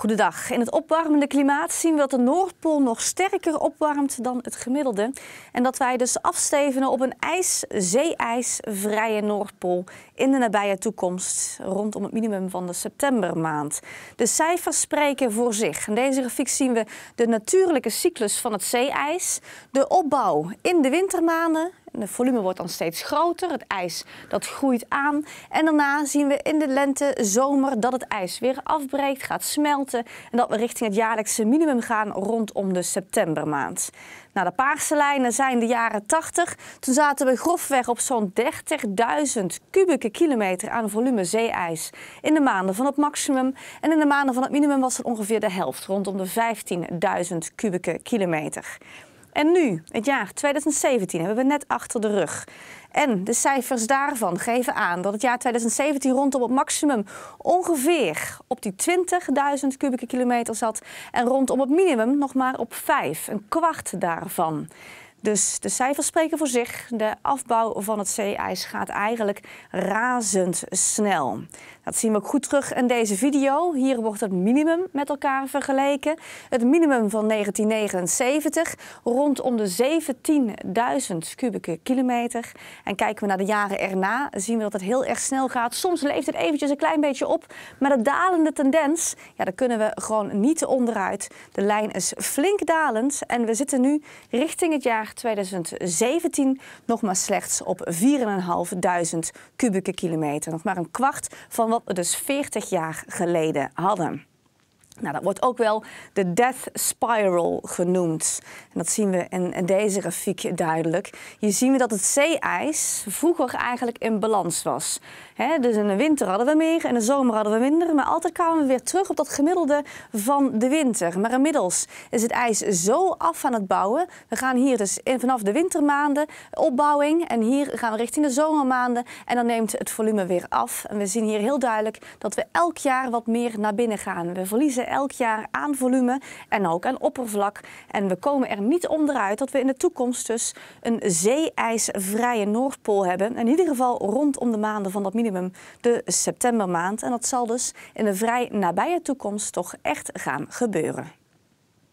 Goedendag. In het opwarmende klimaat zien we dat de Noordpool nog sterker opwarmt dan het gemiddelde. En dat wij dus afstevenen op een ijs, zeeijsvrije Noordpool in de nabije toekomst, rondom het minimum van de septembermaand. De cijfers spreken voor zich. In deze grafiek zien we de natuurlijke cyclus van het zeeijs, de opbouw in de wintermaanden de volume wordt dan steeds groter, het ijs dat groeit aan. En daarna zien we in de lente, zomer, dat het ijs weer afbreekt, gaat smelten. En dat we richting het jaarlijkse minimum gaan rondom de septembermaand. Nou, de paarse lijnen zijn de jaren 80. Toen zaten we grofweg op zo'n 30.000 kubieke kilometer aan volume zeeijs. In de maanden van het maximum en in de maanden van het minimum was het ongeveer de helft, rondom de 15.000 kubieke kilometer. En nu, het jaar 2017, hebben we net achter de rug. En de cijfers daarvan geven aan dat het jaar 2017 rondom het maximum ongeveer op die 20.000 kubieke kilometer zat. En rondom het minimum nog maar op 5, een kwart daarvan. Dus de cijfers spreken voor zich. De afbouw van het zeeijs gaat eigenlijk razendsnel. Dat zien we ook goed terug in deze video. Hier wordt het minimum met elkaar vergeleken. Het minimum van 1979, rondom de 17.000 kubieke kilometer. En kijken we naar de jaren erna, zien we dat het heel erg snel gaat. Soms leeft het eventjes een klein beetje op, maar de dalende tendens, ja, daar kunnen we gewoon niet onderuit. De lijn is flink dalend en we zitten nu richting het jaar 2017 nog maar slechts op 4.500 kubieke kilometer. Nog maar een kwart van wat wat we dus 40 jaar geleden hadden. Nou, dat wordt ook wel de death spiral genoemd. En dat zien we in, deze grafiek duidelijk. Hier zien we dat het zeeijs vroeger eigenlijk in balans was. dus in de winter hadden we meer, in de zomer hadden we minder. Maar altijd kwamen we weer terug op dat gemiddelde van de winter. Maar inmiddels is het ijs zo af aan het bouwen. We gaan hier dus vanaf de wintermaanden opbouwing. En hier gaan we richting de zomermaanden. En dan neemt het volume weer af. En we zien hier heel duidelijk dat we elk jaar wat meer naar binnen gaan. We verliezen elk jaar aan volume en ook aan oppervlak. En we komen er niet onderuit dat we in de toekomst dus een zee Noordpool hebben. In ieder geval rondom de maanden van dat minimum, de septembermaand. En dat zal dus in de vrij nabije toekomst toch echt gaan gebeuren.